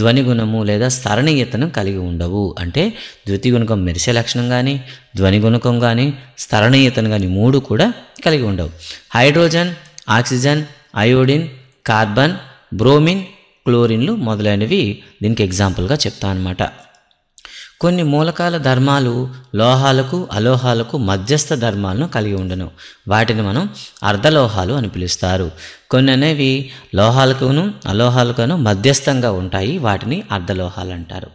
ధ్వనిగుణము లేదా స్థరణీయతను కలిగి ఉండవు అంటే ద్యుతిగుణకం మెరిసే లక్షణం కానీ ధ్వనిగుణకం కానీ స్థరణీయతను కానీ మూడు కూడా కలిగి ఉండవు hydrogen oxygen iodine carbon bromine క్లోరిన్లు మొదలైనవి దీనికి ఎగ్జాంపుల్గా చెప్తా అనమాట కొన్ని మూలకాల ధర్మాలు లోహాలకు అలోహాలకు మధ్యస్థ ధర్మాలను కలిగి ఉండను వాటిని మనం అర్ధలోహాలు అని పిలుస్తారు కొన్ని అనేవి లోహాలకును అలోహాలకును మధ్యస్థంగా ఉంటాయి వాటిని అర్ధలోహాలు అంటారు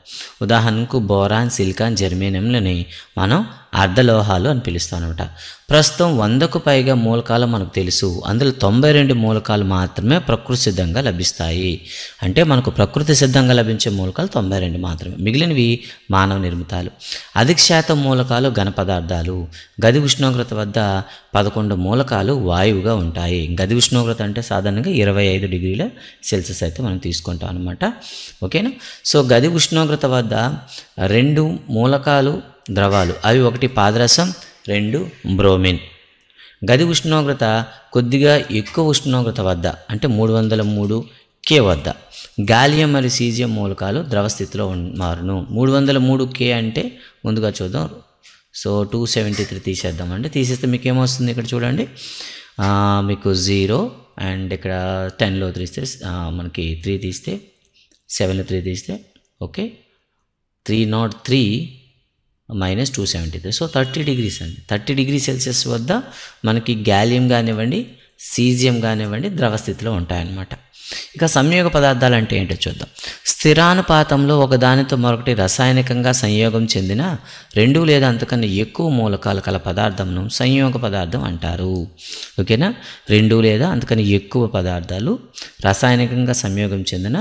ఉదాహరణకు బోరాన్ సిలికాన్ జెర్మేనియంలని మనం అర్ధలోహాలు అని పిలుస్తామన్నమాట ప్రస్తుతం వందకు పైగా మూలకాలు మనకు తెలుసు అందులో తొంభై రెండు మూలకాలు మాత్రమే ప్రకృతి సిద్ధంగా లభిస్తాయి అంటే మనకు ప్రకృతి సిద్ధంగా లభించే మూలకాలు తొంభై రెండు మాత్రమే మిగిలినవి మానవ నిర్మితాలు అధిక శాతం మూలకాలు ఘన పదార్థాలు గది ఉష్ణోగ్రత వద్ద పదకొండు పదకొండు మూలకాలు వాయువుగా ఉంటాయి గది ఉష్ణోగ్రత అంటే సాధారణంగా ఇరవై ఐదు డిగ్రీల సెల్సియస్ అయితే మనం తీసుకుంటాం అనమాట ఓకేనా సో గది ఉష్ణోగ్రత వద్ద రెండు మూలకాలు ద్రవాలు అవి ఒకటి పాదరసం రెండు బ్రోమిన్ గది ఉష్ణోగ్రత కొద్దిగా ఎక్కువ ఉష్ణోగ్రత వద్ద అంటే మూడు వందల మూడు కే వద్ద గాలియం మరియు సీజియం మూలకాలు ద్రవస్థితిలో మారును మూడు వందల మూడు కే అంటే ముందుగా చూద్దాం సో టూ సెవెంటీ త్రీ తీసేద్దామండి తీసేస్తే మీకు ఏమొస్తుంది ఇక్కడ చూడండి మీకు జీరో అండ్ ఇక్కడ టెన్లో తీస్తే మనకి త్రీ తీస్తే సెవెన్లో త్రీ తీస్తే okay three naught three minus two seventy three so thirty degrees అండి థర్టీ డిగ్రీ సెల్సియస్ వద్ద మనకి గ్యాలియం కానివ్వండి సీజియం కానివ్వండి ద్రవస్థితిలో ఉంటాయన్నమాట ఇక సంయోగ పదార్థాలు అంటే ఏంటో చూద్దాం స్థిరానుపాతంలో ఒకదానితో మరొకటి రసాయనికంగా సంయోగం చెందిన రెండు లేదా అంతకన్నా ఎక్కువ మూలకాలు కల పదార్థంను సంయోగ పదార్థం అంటారు ఓకేనా రెండు లేదా అంతకన్నా ఎక్కువ పదార్థాలు రసాయనికంగా సంయోగం చెందిన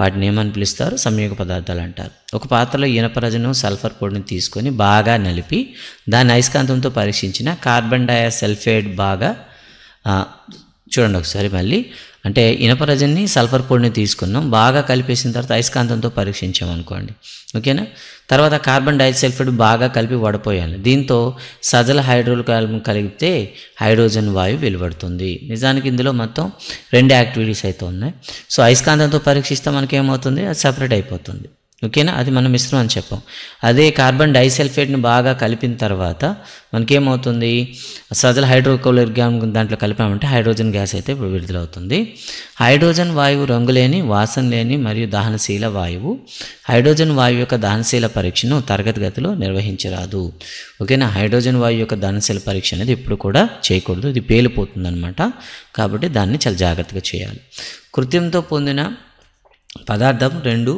వాటిని ఏమని పిలుస్తారు సంయోగ పదార్థాలు అంటారు ఒక పాత్రలో ఈనపరజను సల్ఫర్ పొడిని తీసుకొని బాగా నలిపి దాన్ని అయస్కాంతంతో పరీక్షించిన కార్బన్ డయాసల్ఫేట్ బాగా చూడండి ఒకసారి మళ్ళీ అంటే ఇనప రజన్ని సల్ఫర్ పొడిని తీసుకున్నాం బాగా కలిపేసిన తర్వాత అయస్కాంతంతో పరీక్షించాం అనుకోండి ఓకేనా తర్వాత కార్బన్ డైసల్ఫైడ్ బాగా కలిపి వడపోయాలి దీంతో సజల హైడ్రోల్ కార్బన్ కలిగితే హైడ్రోజన్ వాయువు వెలువడుతుంది నిజానికి ఇందులో మొత్తం రెండు యాక్టివిటీస్ అయితే ఉన్నాయి సో అయస్కాంతంతో పరీక్షిస్తే మనకేమవుతుంది అది సపరేట్ అయిపోతుంది ఓకేనా అది మనం మిశ్రమం అని చెప్పాం అదే కార్బన్ డైసల్ఫేట్ని బాగా కలిపిన తర్వాత మనకేమవుతుంది సజల గ్యామ్ దాంట్లో కలిపామంటే హైడ్రోజన్ గ్యాస్ అయితే ఇప్పుడు విడుదలవుతుంది హైడ్రోజన్ వాయువు రంగులేని వాసన లేని మరియు దహనశీల వాయువు హైడ్రోజన్ వాయువు యొక్క దహనశీల పరీక్షను తరగతి గతిలో నిర్వహించరాదు ఓకేనా హైడ్రోజన్ వాయువు యొక్క దహనశీల పరీక్ష అనేది ఇప్పుడు కూడా చేయకూడదు ఇది పేలిపోతుందన్నమాట కాబట్టి దాన్ని చాలా జాగ్రత్తగా చేయాలి కృత్యంతో పొందిన పదార్థం రెండు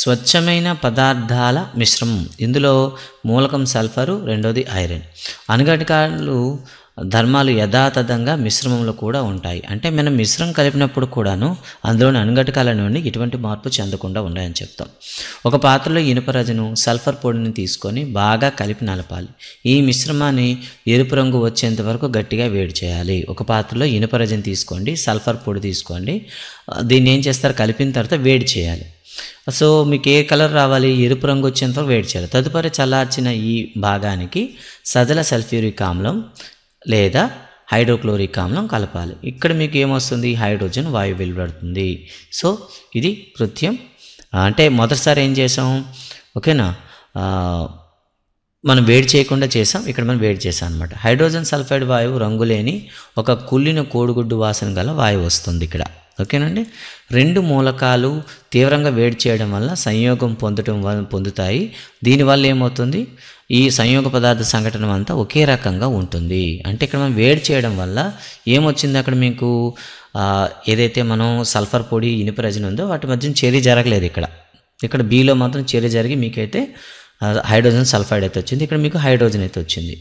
స్వచ్ఛమైన పదార్థాల మిశ్రమం ఇందులో మూలకం సల్ఫరు రెండోది ఐరన్ అనుగటికాలు ధర్మాలు యథాతథంగా మిశ్రమంలో కూడా ఉంటాయి అంటే మనం మిశ్రం కలిపినప్పుడు కూడాను అందులోని అణుగటకాల ఇటువంటి ఎటువంటి మార్పు చెందకుండా ఉన్నాయని చెప్తాం ఒక పాత్రలో ఇనుప రజను సల్ఫర్ పొడిని తీసుకొని బాగా కలిపి నలపాలి ఈ మిశ్రమాన్ని ఎరుపు రంగు వచ్చేంత వరకు గట్టిగా వేడి చేయాలి ఒక పాత్రలో ఇనుప రజను తీసుకోండి సల్ఫర్ పొడి తీసుకోండి దీన్ని ఏం చేస్తారు కలిపిన తర్వాత వేడి చేయాలి సో మీకు ఏ కలర్ రావాలి ఎరుపు రంగు వచ్చేంత వేడి చేయాలి తదుపరి చల్లార్చిన ఈ భాగానికి సజల సల్ఫ్యూరిక్ ఆమ్లం లేదా హైడ్రోక్లోరిక్ ఆమ్లం కలపాలి ఇక్కడ మీకు ఏమొస్తుంది హైడ్రోజన్ వాయువు వెలువడుతుంది సో ఇది కృత్యం అంటే మొదటిసారి ఏం చేసాం ఓకేనా మనం వేడి చేయకుండా చేసాం ఇక్కడ మనం వేడి చేసాం అనమాట హైడ్రోజన్ సల్ఫైడ్ వాయువు రంగులేని ఒక కుళ్ళిన కోడిగుడ్డు వాసన గల వాయువు వస్తుంది ఇక్కడ ఓకేనండి రెండు మూలకాలు తీవ్రంగా వేడి చేయడం వల్ల సంయోగం పొందటం వల్ల పొందుతాయి దీనివల్ల ఏమవుతుంది ఈ సంయోగ పదార్థ సంఘటన అంతా ఒకే రకంగా ఉంటుంది అంటే ఇక్కడ మనం వేడి చేయడం వల్ల ఏమొచ్చింది అక్కడ మీకు ఏదైతే మనం సల్ఫర్ పొడి ఇనుప రజన ఉందో వాటి మధ్య చేరి జరగలేదు ఇక్కడ ఇక్కడ బీలో మాత్రం చేరి జరిగి మీకైతే హైడ్రోజన్ సల్ఫైడ్ అయితే వచ్చింది ఇక్కడ మీకు హైడ్రోజన్ అయితే వచ్చింది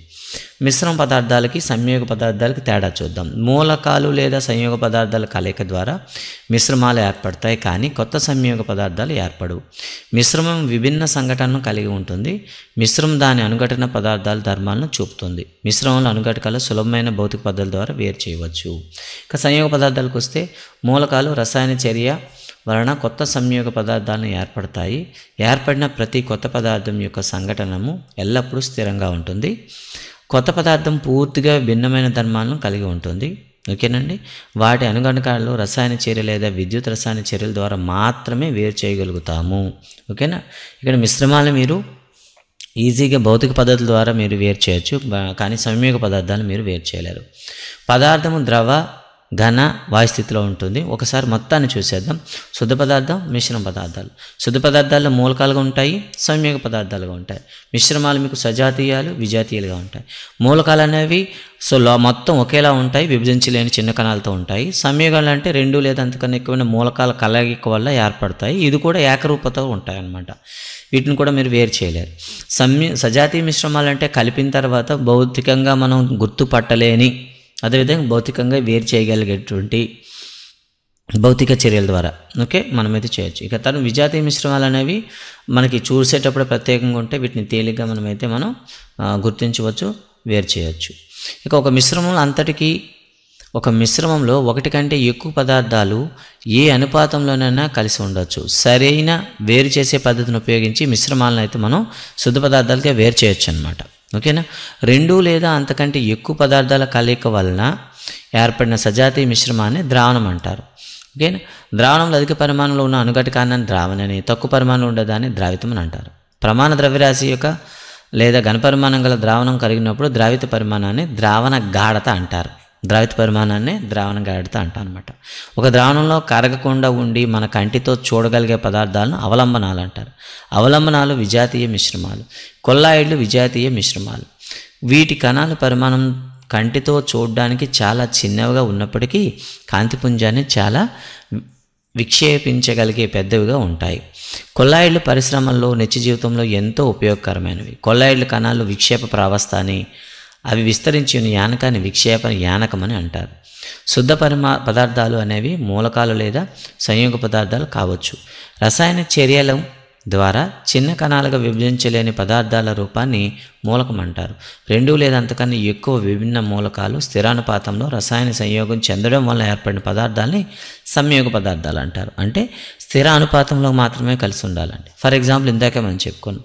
మిశ్రమ పదార్థాలకి సంయోగ పదార్థాలకి తేడా చూద్దాం మూలకాలు లేదా సంయోగ పదార్థాల కలయిక ద్వారా మిశ్రమాలు ఏర్పడతాయి కానీ కొత్త సంయోగ పదార్థాలు ఏర్పడవు మిశ్రమం విభిన్న సంఘటనను కలిగి ఉంటుంది మిశ్రమం దాని అనుఘటన పదార్థాల ధర్మాలను చూపుతుంది మిశ్రమంలో అనుఘటకాలు సులభమైన భౌతిక పద్ధతుల ద్వారా వేరు చేయవచ్చు ఇక సంయోగ పదార్థాలకు వస్తే మూలకాలు రసాయన చర్య వలన కొత్త సంయోగ పదార్థాలను ఏర్పడతాయి ఏర్పడిన ప్రతి కొత్త పదార్థం యొక్క సంఘటనము ఎల్లప్పుడూ స్థిరంగా ఉంటుంది కొత్త పదార్థం పూర్తిగా భిన్నమైన ధర్మాలను కలిగి ఉంటుంది ఓకేనండి వాటి అనుగణకాలలో రసాయన చర్య లేదా విద్యుత్ రసాయన చర్యల ద్వారా మాత్రమే వేరు చేయగలుగుతాము ఓకేనా ఇక్కడ మిశ్రమాలు మీరు ఈజీగా భౌతిక పద్ధతుల ద్వారా మీరు వేరు చేయొచ్చు కానీ సంయోగ పదార్థాలు మీరు వేరు చేయలేరు పదార్థము ద్రవ ఘన వాయుస్థితిలో ఉంటుంది ఒకసారి మొత్తాన్ని చూసేద్దాం శుద్ధ పదార్థం మిశ్రమ పదార్థాలు శుద్ధ పదార్థాల్లో మూలకాలుగా ఉంటాయి సంయోగ పదార్థాలుగా ఉంటాయి మిశ్రమాలు మీకు సజాతీయాలు విజాతీయాలుగా ఉంటాయి మూలకాలు అనేవి సో మొత్తం ఒకేలా ఉంటాయి విభజించలేని చిన్న కణాలతో ఉంటాయి సంయోగాలు అంటే రెండు లేదా అంతకన్నా ఎక్కువైన మూలకాల కలయిక వల్ల ఏర్పడతాయి ఇది కూడా ఏకరూపత ఉంటాయి అన్నమాట వీటిని కూడా మీరు వేరు చేయలేరు సంయ సజాతీయ మిశ్రమాలు అంటే కలిపిన తర్వాత భౌతికంగా మనం గుర్తుపట్టలేని అదేవిధంగా భౌతికంగా వేరు చేయగలిగేటువంటి భౌతిక చర్యల ద్వారా ఓకే మనమైతే చేయొచ్చు ఇక తను విజాతీయ మిశ్రమాలు అనేవి మనకి చూసేటప్పుడు ప్రత్యేకంగా ఉంటే వీటిని తేలిగ్గా మనమైతే మనం గుర్తించవచ్చు వేరు చేయవచ్చు ఇక ఒక మిశ్రమం అంతటికీ ఒక మిశ్రమంలో ఒకటి కంటే ఎక్కువ పదార్థాలు ఏ అనుపాతంలోనైనా కలిసి ఉండవచ్చు సరైన వేరు చేసే పద్ధతిని ఉపయోగించి మిశ్రమాలను అయితే మనం శుద్ధ పదార్థాలకే వేరు చేయొచ్చు అనమాట ఓకేనా రెండు లేదా అంతకంటే ఎక్కువ పదార్థాల కలయిక వలన ఏర్పడిన సజాతీయ మిశ్రమాన్ని ద్రావణం అంటారు ఓకేనా ద్రావణంలో అధిక పరిమాణంలో ఉన్న అనుఘటకాన్ని ద్రావణని తక్కువ పరిమాణంలో ఉండేదాన్ని ద్రావితం అని అంటారు ప్రమాణ ద్రవ్యరాశి యొక్క లేదా ఘనపరిమాణం గల ద్రావణం కలిగినప్పుడు ద్రావిత పరిమాణాన్ని ద్రావణ గాఢత అంటారు ద్రావిత పరిమాణాన్ని ద్రావణ గాడిత అంటాం అనమాట ఒక ద్రావణంలో కరగకుండా ఉండి మన కంటితో చూడగలిగే పదార్థాలను అవలంబనాలు అంటారు అవలంబనాలు విజాతీయ మిశ్రమాలు కొల్లాయిడ్లు విజాతీయ మిశ్రమాలు వీటి కణాల పరిమాణం కంటితో చూడడానికి చాలా చిన్నవిగా ఉన్నప్పటికీ కాంతిపుంజాన్ని చాలా విక్షేపించగలిగే పెద్దవిగా ఉంటాయి కొల్లాయిడ్లు పరిశ్రమల్లో నిత్య జీవితంలో ఎంతో ఉపయోగకరమైనవి కొల్లాయిడ్ల కణాలు విక్షేప ప్రావస్థ అని అవి విస్తరించి ఉన్న యానకాన్ని విక్షేపణ యానకమని అంటారు శుద్ధ పరిమా పదార్థాలు అనేవి మూలకాలు లేదా సంయోగ పదార్థాలు కావచ్చు రసాయన చర్యలు ద్వారా చిన్న కణాలుగా విభజించలేని పదార్థాల రూపాన్ని మూలకం అంటారు రెండు లేదా అంతకన్నా ఎక్కువ విభిన్న మూలకాలు స్థిరానుపాతంలో రసాయన సంయోగం చెందడం వల్ల ఏర్పడిన పదార్థాలని సంయోగ పదార్థాలు అంటారు అంటే స్థిర అనుపాతంలో మాత్రమే కలిసి ఉండాలండి ఫర్ ఎగ్జాంపుల్ ఇందాకే మనం చెప్పుకున్నాం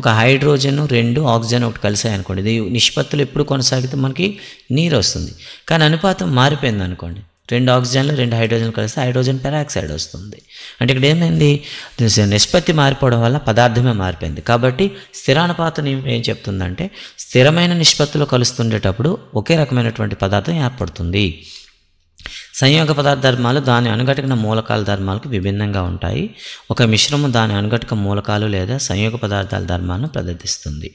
ఒక హైడ్రోజన్ రెండు ఆక్సిజన్ ఒకటి కలిసాయి అనుకోండి ఇది నిష్పత్తులు ఎప్పుడు కొనసాగితే మనకి నీరు వస్తుంది కానీ అనుపాతం మారిపోయింది అనుకోండి రెండు ఆక్సిజన్లు రెండు హైడ్రోజన్లు కలిస్తే హైడ్రోజన్ పెరాక్సైడ్ వస్తుంది అంటే ఇక్కడ ఏమైంది నిష్పత్తి మారిపోవడం వల్ల పదార్థమే మారిపోయింది కాబట్టి స్థిరానుపాతం ఏం చెప్తుందంటే స్థిరమైన నిష్పత్తిలో కలుస్తుండేటప్పుడు ఒకే రకమైనటువంటి పదార్థం ఏర్పడుతుంది సంయోగ పదార్థ ధర్మాలు దాని అనుఘటకన మూలకాల ధర్మాలకు విభిన్నంగా ఉంటాయి ఒక మిశ్రమం దాని అనుఘటక మూలకాలు లేదా సంయోగ పదార్థాల ధర్మాలను ప్రదర్శిస్తుంది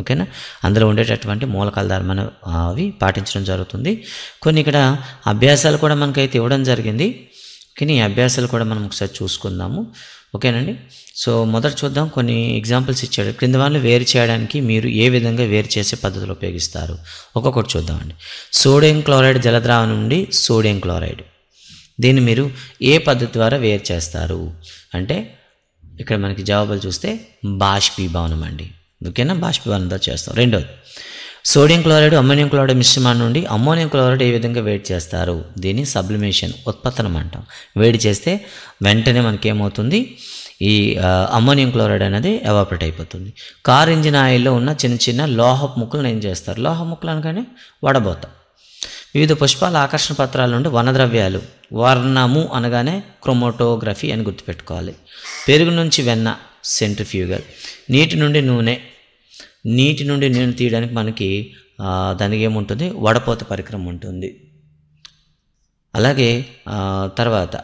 ఓకేనా అందులో ఉండేటటువంటి మూలకాల ధర్మాన్ని అవి పాటించడం జరుగుతుంది కొన్ని ఇక్కడ అభ్యాసాలు కూడా మనకైతే ఇవ్వడం జరిగింది కానీ ఈ అభ్యాసాలు కూడా మనం ఒకసారి చూసుకుందాము ఓకేనండి సో మొదట చూద్దాం కొన్ని ఎగ్జాంపుల్స్ ఇచ్చాడు క్రింద వాళ్ళు వేరు చేయడానికి మీరు ఏ విధంగా వేరు చేసే పద్ధతులు ఉపయోగిస్తారు ఒక్కొక్కటి చూద్దామండి సోడియం క్లోరైడ్ జలద్రావణం నుండి సోడియం క్లోరైడ్ దీన్ని మీరు ఏ పద్ధతి ద్వారా వేరు చేస్తారు అంటే ఇక్కడ మనకి జవాబులు చూస్తే బాష్పీభవనం అండి ఓకేనా బాష్పీభవనంతో చేస్తాం రెండోది సోడియం క్లోరైడ్ అమ్మోనియం క్లోరైడ్ మిశ్రమం నుండి అమ్మోనియం క్లోరైడ్ ఏ విధంగా వేడి చేస్తారు దీన్ని సబ్లిమేషన్ ఉత్పత్తనం అంటాం వేడి చేస్తే వెంటనే మనకి ఏమవుతుంది ఈ అమ్మోనియం క్లోరైడ్ అనేది ఎవాపరేట్ అయిపోతుంది కార్ ఇంజిన్ ఆయిల్లో ఉన్న చిన్న చిన్న లోహపు ముక్కలను ఏం చేస్తారు లోహ ముక్కలు అనగానే వడబోతాం వివిధ పుష్పాల ఆకర్షణ పత్రాల నుండి వనద్రవ్యాలు వర్ణము అనగానే క్రోమోటోగ్రఫీ అని గుర్తుపెట్టుకోవాలి పెరుగు నుంచి వెన్న సెంట్రిఫ్యూగల్ నీటి నుండి నూనె నీటి నుండి నీరు తీయడానికి మనకి దానికి ఏముంటుంది వడపోత పరికరం ఉంటుంది అలాగే తర్వాత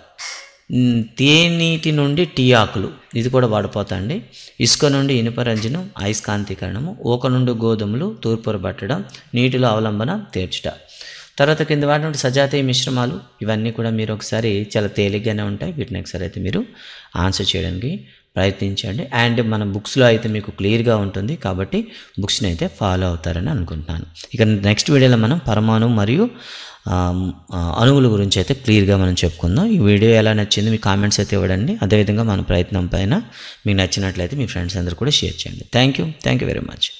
తేనీటి నుండి టీ ఆకులు ఇది కూడా వాడిపోతా అండి ఇసుక నుండి ఇనుపరంజనం అయస్కాంతీకరణము ఊక నుండి గోధుమలు పట్టడం నీటిలో అవలంబన తీర్చట తర్వాత కింద వాడిన సజాతీయ మిశ్రమాలు ఇవన్నీ కూడా మీరు ఒకసారి చాలా తేలిగ్గానే ఉంటాయి వీటిని ఒకసారి అయితే మీరు ఆన్సర్ చేయడానికి ప్రయత్నించండి అండ్ మన బుక్స్లో అయితే మీకు క్లియర్గా ఉంటుంది కాబట్టి బుక్స్ని అయితే ఫాలో అవుతారని అనుకుంటున్నాను ఇక నెక్స్ట్ వీడియోలో మనం పరమాణు మరియు అణువుల గురించి అయితే క్లియర్గా మనం చెప్పుకుందాం ఈ వీడియో ఎలా నచ్చింది మీ కామెంట్స్ అయితే ఇవ్వడండి అదేవిధంగా మన ప్రయత్నం పైన మీకు నచ్చినట్లయితే మీ ఫ్రెండ్స్ అందరూ కూడా షేర్ చేయండి thank you thank you very much